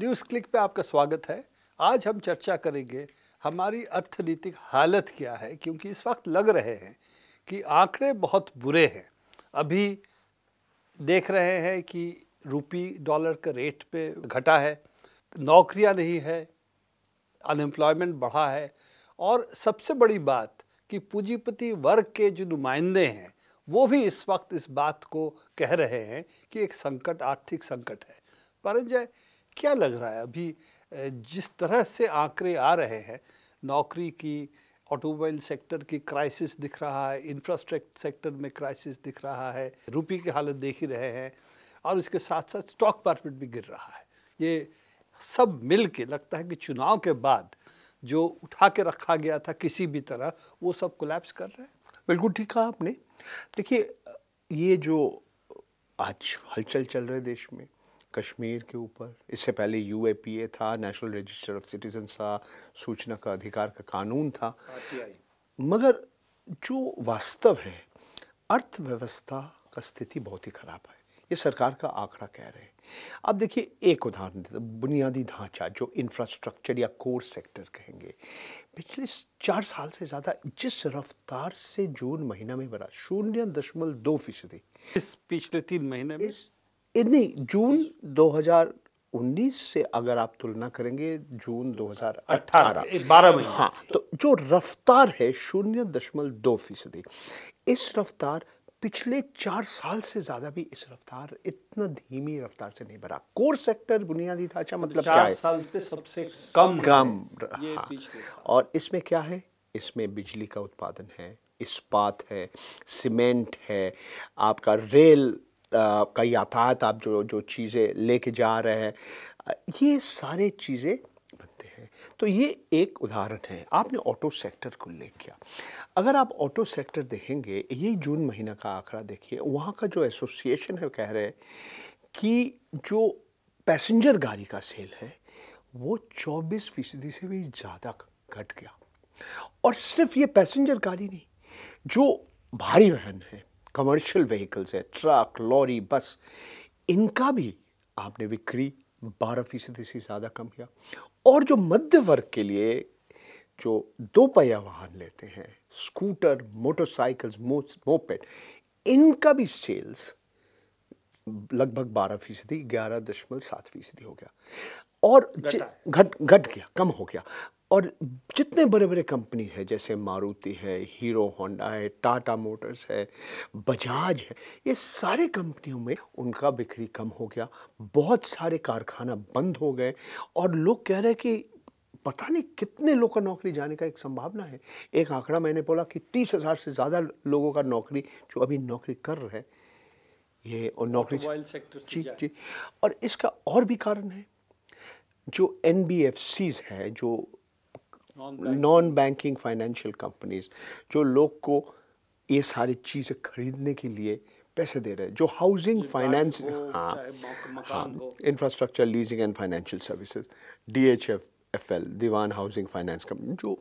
News click पे आपका स्वागत है आज हम चर्चा करेंगे हमारी अर्थनीतिक हालत क्या है क्योंकि इस वक्त लग रहे हैं कि आंकड़े बहुत बुरे हैं अभी देख रहे हैं कि रूपी डॉलर का रेट पे घटा है नौकरियां नहीं है अनएम्प्लॉयमेंट बढ़ा है और सबसे बड़ी बात कि पूंजीपति वर्ग के जो नुमाइंदे हैं वो भी इस वक्त इस बात को कह रहे हैं कि एक संकट आर्थिक संकट है परंजय क्या लग रहा है अभी जिस तरह से आंकड़े आ रहे हैं नौकरी की ऑटोमोबाइल सेक्टर की क्राइसिस दिख रहा है इंफ्रास्ट्रक्चर सेक्टर में क्राइसिस दिख रहा है रुपये की हालत देख ही रहे हैं और इसके साथ साथ स्टॉक मार्केट भी गिर रहा है ये सब मिल के लगता है कि चुनाव के बाद जो उठा के रखा गया था किसी भी तरह वो सब कोलैप्स कर रहे हैं बिल्कुल ठीक कहा आपने देखिए ये जो आज हलचल चल रहे देश में कश्मीर के ऊपर इससे पहले यू था नेशनल रजिस्टर ऑफ सिटीजन था सूचना का अधिकार का कानून था मगर जो वास्तव है अर्थव्यवस्था का स्थिति बहुत ही ख़राब है ये सरकार का आंकड़ा कह रहे हैं अब देखिए एक उदाहरण देता बुनियादी ढांचा जो इंफ्रास्ट्रक्चर या कोर सेक्टर कहेंगे पिछले चार साल से ज़्यादा जिस रफ्तार से जून महीना में बढ़ा शून्य दशमलव दो फीसदी इस पिछले तीन महीने में इस नहीं जून 2019 से अगर आप तुलना करेंगे जून 2018 बारह महीने हाँ तो जो रफ्तार है शून्य दशमलव दो फीसदी इस रफ्तार पिछले चार साल से ज़्यादा भी इस रफ्तार इतना धीमी रफ्तार से नहीं बढ़ा कोर सेक्टर बुनियादी ढांचा मतलब क्या है साल पे सबसे कम कम हाँ। और इसमें क्या है इसमें बिजली का उत्पादन है इस्पात है सीमेंट है आपका रेल का यातायात आप जो जो चीज़ें लेके जा रहे हैं ये सारे चीज़ें बनते हैं तो ये एक उदाहरण है आपने ऑटो सेक्टर को ले किया अगर आप ऑटो सेक्टर देखेंगे यही जून महीना का आंकड़ा देखिए वहाँ का जो एसोसिएशन है कह रहे हैं कि जो पैसेंजर गाड़ी का सेल है वो 24 फीसदी से भी ज़्यादा घट गया और सिर्फ ये पैसेंजर गाड़ी नहीं जो भारी वहन है कमर्शियल व्हीकल्स है ट्रक लॉरी बस इनका भी आपने बिक्री बारह फीसदी से ज़्यादा कम किया और जो मध्य वर्ग के लिए जो दो पहिया वाहन लेते हैं स्कूटर मोटरसाइकिल्स मोपेड इनका भी सेल्स लगभग बारह फीसदी ग्यारह दशमलव सात फीसदी हो गया और घट घट गया कम हो गया और जितने बड़े बड़े कंपनी है जैसे मारुति है हीरो होंडा है टाटा मोटर्स है बजाज है ये सारे कंपनियों में उनका बिक्री कम हो गया बहुत सारे कारखाना बंद हो गए और लोग कह रहे हैं कि पता नहीं कितने लोग का नौकरी जाने का एक संभावना है एक आंकड़ा मैंने बोला कि तीस हज़ार से ज़्यादा लोगों का नौकरी जो अभी नौकरी कर रहे हैं ये और नौकरी सेक्टर जी जी और इसका और भी कारण है जो एन है जो नॉन बैंकिंग फाइनेंशियल कंपनीज जो लोग को ये सारी चीज़ें खरीदने के लिए पैसे दे रहे हैं जो हाउसिंग फाइनेंस हाँ हाँ infrastructure leasing and financial services D H F F L Dewan housing finance company जो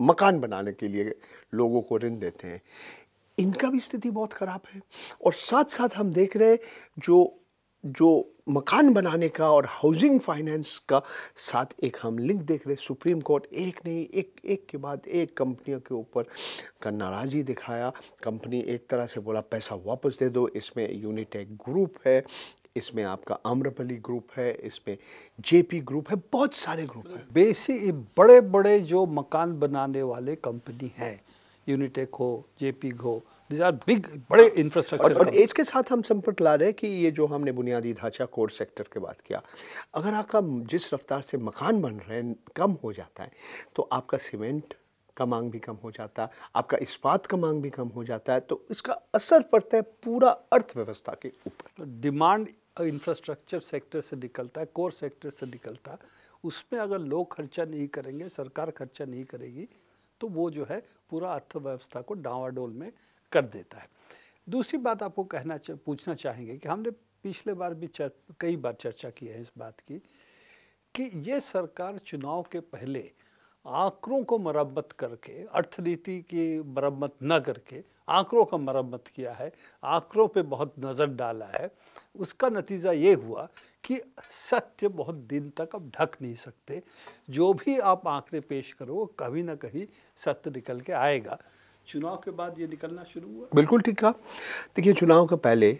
मकान बनाने के लिए लोगों को ऋण देते हैं इनका भी स्थिति बहुत ख़राब है और साथ साथ हम देख रहे हैं जो जो मकान बनाने का और हाउसिंग फाइनेंस का साथ एक हम लिंक देख रहे सुप्रीम कोर्ट एक नहीं एक एक के बाद एक कंपनियों के ऊपर का नाराज़ी दिखाया कंपनी एक तरह से बोला पैसा वापस दे दो इसमें यूनिटेक ग्रुप है इसमें आपका आम्रपली ग्रुप है इसमें जेपी ग्रुप है बहुत सारे ग्रुप हैं बेसिक बड़े बड़े जो मकान बनाने वाले कंपनी हैं यूनिटेक हो जेपी हो दिस आर बिग बड़े इंफ्रास्ट्रक्चर हाँ। और, इसके साथ हम संपर्क ला रहे हैं कि ये जो हमने बुनियादी ढांचा कोर सेक्टर के बात किया अगर आपका जिस रफ्तार से मकान बन रहे कम हो जाता है तो आपका सीमेंट का मांग भी कम हो जाता है आपका इस्पात का मांग भी कम हो जाता है तो इसका असर पड़ता है पूरा अर्थव्यवस्था के ऊपर डिमांड इंफ्रास्ट्रक्चर सेक्टर से निकलता है कोर सेक्टर से निकलता है उसमें अगर लोग खर्चा नहीं करेंगे सरकार खर्चा नहीं करेगी तो वो जो है पूरा अर्थव्यवस्था को डावाडोल में कर देता है दूसरी बात आपको कहना चा, पूछना चाहेंगे कि हमने पिछले बार भी चर, कई बार चर्चा की है इस बात की कि ये सरकार चुनाव के पहले आंकड़ों को मरम्मत करके अर्थनीति की मरम्मत न करके आंकड़ों का मरम्मत किया है आंकड़ों पे बहुत नज़र डाला है उसका नतीजा ये हुआ कि सत्य बहुत दिन तक अब ढक नहीं सकते जो भी आप आंकड़े पेश करो कभी ना कभी सत्य निकल के आएगा चुनाव के बाद ये निकलना शुरू हुआ बिल्कुल ठीक कहा देखिए चुनाव के पहले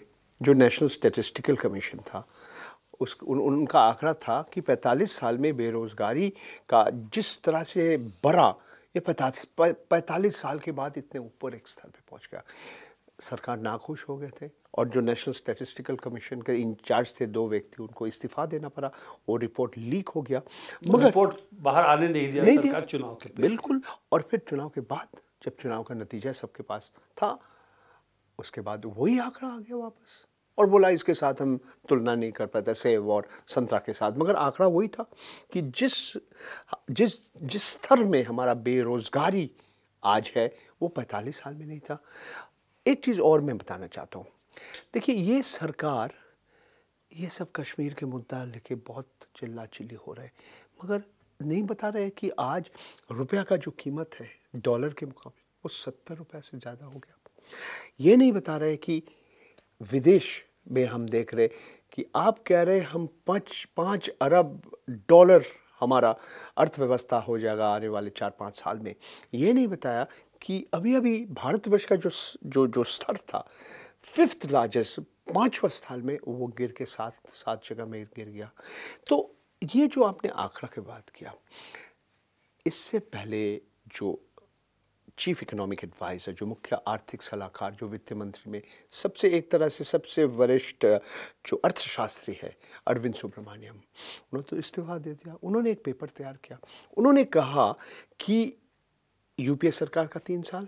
जो नेशनल स्टेटिस्टिकल कमीशन था उस उन, उनका आंकड़ा था कि 45 साल में बेरोज़गारी का जिस तरह से बड़ा ये पैंतालीस पैंतालीस साल के बाद इतने ऊपर एक स्तर पे पहुंच गया सरकार नाखुश हो गए थे और जो नेशनल स्टैटिस्टिकल कमीशन के इंचार्ज थे दो व्यक्ति उनको इस्तीफा देना पड़ा वो रिपोर्ट लीक हो गया मगर रिपोर्ट बाहर आने नहीं दिया नहीं दिया चुनाव के बिल्कुल और फिर चुनाव के बाद जब चुनाव का नतीजा सबके पास था उसके बाद वही आंकड़ा आ गया वापस और बोला इसके साथ हम तुलना नहीं कर पाते सेव और संतरा के साथ मगर आंकड़ा वही था कि जिस जिस जिस स्तर में हमारा बेरोज़गारी आज है वो 45 साल में नहीं था एक चीज़ और मैं बताना चाहता हूँ देखिए ये सरकार ये सब कश्मीर के मुद्दा लेके बहुत चिल्ला चिल्ली हो रहा है मगर नहीं बता रहे कि आज रुपया का जो कीमत है डॉलर के मुकाबले वो सत्तर रुपये से ज़्यादा हो गया ये नहीं बता रहे कि विदेश में हम देख रहे कि आप कह रहे हम पाँच पाँच अरब डॉलर हमारा अर्थव्यवस्था हो जाएगा आने वाले चार पाँच साल में ये नहीं बताया कि अभी अभी भारतवर्ष का जो जो जो स्तर था फिफ्थ लार्जेस्ट पांचवा स्थान में वो गिर के सात सात जगह में गिर गया तो ये जो आपने आंकड़ा के बात किया इससे पहले जो चीफ इकोनॉमिक एडवाइज़र जो मुख्य आर्थिक सलाहकार जो वित्त मंत्री में सबसे एक तरह से सबसे वरिष्ठ जो अर्थशास्त्री है अरविंद सुब्रमण्यम उन्होंने तो इस्तीफा दे दिया उन्होंने एक पेपर तैयार किया उन्होंने कहा कि यूपीए सरकार का तीन साल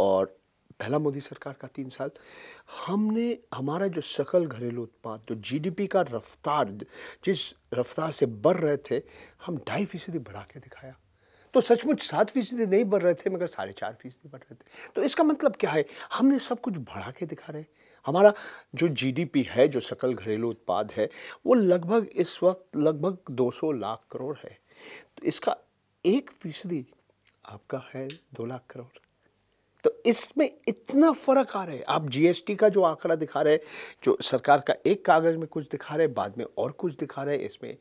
और पहला मोदी सरकार का तीन साल हमने हमारा जो सकल घरेलू उत्पाद जो जीडीपी का रफ्तार जिस रफ्तार से बढ़ रहे थे हम ढाई फीसदी बढ़ा के दिखाया तो सचमुच सात फीसदी नहीं बढ़ रहे थे मगर साढ़े चार फीसदी बढ़ रहे थे तो इसका मतलब क्या है हमने सब कुछ बढ़ा के दिखा रहे हमारा जो जीडीपी है जो सकल घरेलू उत्पाद है वो लगभग इस वक्त लगभग 200 लाख करोड़ है तो इसका एक फीसदी आपका है दो लाख करोड़ तो इसमें इतना फर्क आ रहा है आप जीएसटी का जो आंकड़ा दिखा रहे हैं जो सरकार का एक कागज़ में कुछ दिखा रहे हैं बाद में और कुछ दिखा रहे हैं इसमें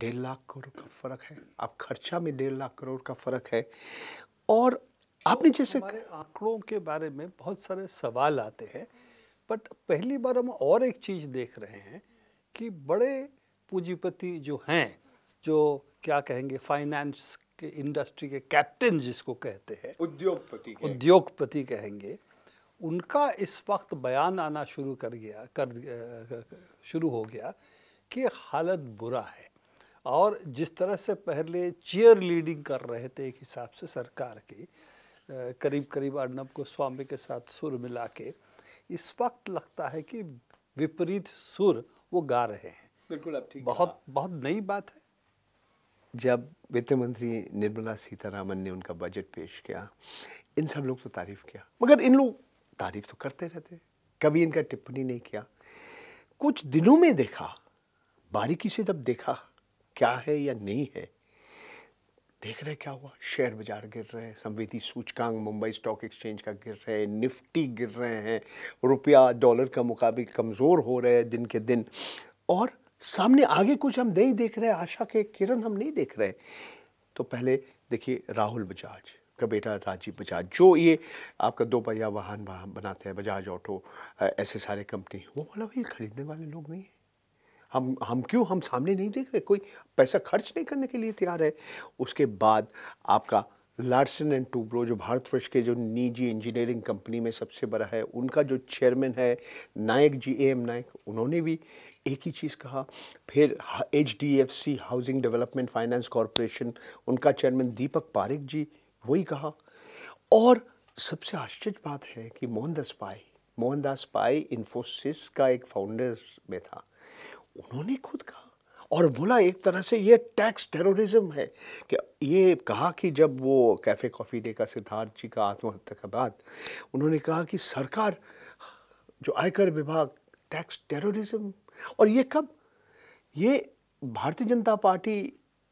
डेढ़ लाख करोड़ का फर्क है आप खर्चा में डेढ़ लाख करोड़ का फर्क है और आपने जैसे आंकड़ों के बारे में बहुत सारे सवाल आते हैं बट पहली बार हम और एक चीज़ देख रहे हैं कि बड़े पूंजीपति जो हैं जो क्या कहेंगे फाइनेंस के इंडस्ट्री के कैप्टन जिसको कहते हैं उद्योगपति उद्योगपति कहेंगे उनका इस वक्त बयान आना शुरू कर गया कर शुरू हो गया कि हालत बुरा है और जिस तरह से पहले चेयर लीडिंग कर रहे थे एक हिसाब से सरकार की करीब करीब अर्नब को स्वामी के साथ सुर मिला के इस वक्त लगता है कि विपरीत सुर वो गा रहे हैं बिल्कुल अब ठीक बहुत बहुत नई बात है जब वित्त मंत्री निर्मला सीतारामन ने उनका बजट पेश किया इन सब लोग तो तारीफ़ किया मगर इन लोग तारीफ़ तो करते रहते कभी इनका टिप्पणी नहीं किया कुछ दिनों में देखा बारीकी से जब देखा क्या है या नहीं है देख रहे क्या हुआ शेयर बाजार गिर रहे हैं संवेदी सूचकांक मुंबई स्टॉक एक्सचेंज का गिर रहे हैं निफ्टी गिर रहे हैं रुपया डॉलर का मुकाबले कमज़ोर हो रहे हैं दिन के दिन और सामने आगे कुछ हम नहीं देख रहे आशा के किरण हम नहीं देख रहे तो पहले देखिए राहुल बजाज का बेटा राजीव बजाज जो ये आपका दो पहिया वाहन वाहन बनाते हैं बजाज ऑटो ऐसे सारे कंपनी वो बोला भाई खरीदने वाले लोग नहीं हैं हम हम क्यों हम सामने नहीं देख रहे कोई पैसा खर्च नहीं करने के लिए तैयार है उसके बाद आपका लार्सन एंड टूब्रो जो भारतवर्ष के जो निजी इंजीनियरिंग कंपनी में सबसे बड़ा है उनका जो चेयरमैन है नायक जी एम नायक उन्होंने भी एक ही चीज़ कहा फिर H D F C housing development finance corporation उनका चेयरमैन दीपक पारिक जी वही कहा और सबसे आश्चर्य बात है कि मोहनदास पाई मोहनदास पाई इन्फोसिस का एक फाउंडर में था उन्होंने खुद कहा और बोला एक तरह से ये टैक्स टेररिज्म है कि ये कहा कि जब वो कैफ़े कॉफ़ी डे का सिद्धार्थ जी का आत्महत्या के बाद उन्होंने कहा कि सरकार जो आयकर विभाग टैक्स टेररिज्म और ये कब ये भारतीय जनता पार्टी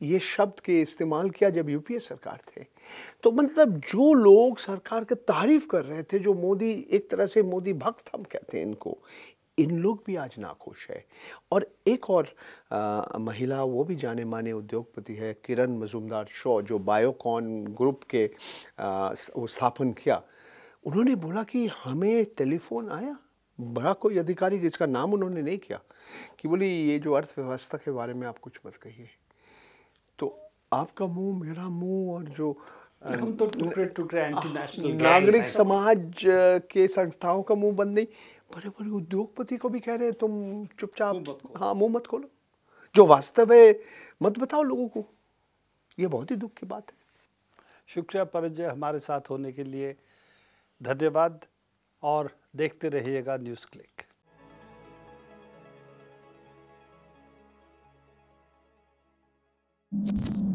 ये शब्द के इस्तेमाल किया जब यूपीए सरकार थे तो मतलब जो लोग सरकार के तारीफ कर रहे थे जो मोदी एक तरह से मोदी भक्त हम कहते हैं इनको इन लोग भी आज नाखुश है और एक और आ, महिला वो भी जाने माने उद्योगपति है किरण मजूमदार शो जो बायोकॉन ग्रुप के आ, वो स्थापन किया उन्होंने बोला कि हमें टेलीफोन आया बड़ा कोई अधिकारी जिसका नाम उन्होंने नहीं किया कि बोली ये जो अर्थव्यवस्था के बारे में आप कुछ मत कहिए तो आपका मुंह मेरा मुंह और जो हम तो टुकड़े टुकड़े नागरिक समाज के संस्थाओं का मुंह बंद नहीं बड़े बड़े उद्योगपति को भी कह रहे हैं तुम चुपचाप हाँ मुंह मत खोलो जो वास्तव है मत बताओ लोगों को ये बहुत ही दुख की बात है शुक्रिया परजय हमारे साथ होने के लिए धन्यवाद और देखते रहिएगा न्यूज़ क्लिक you.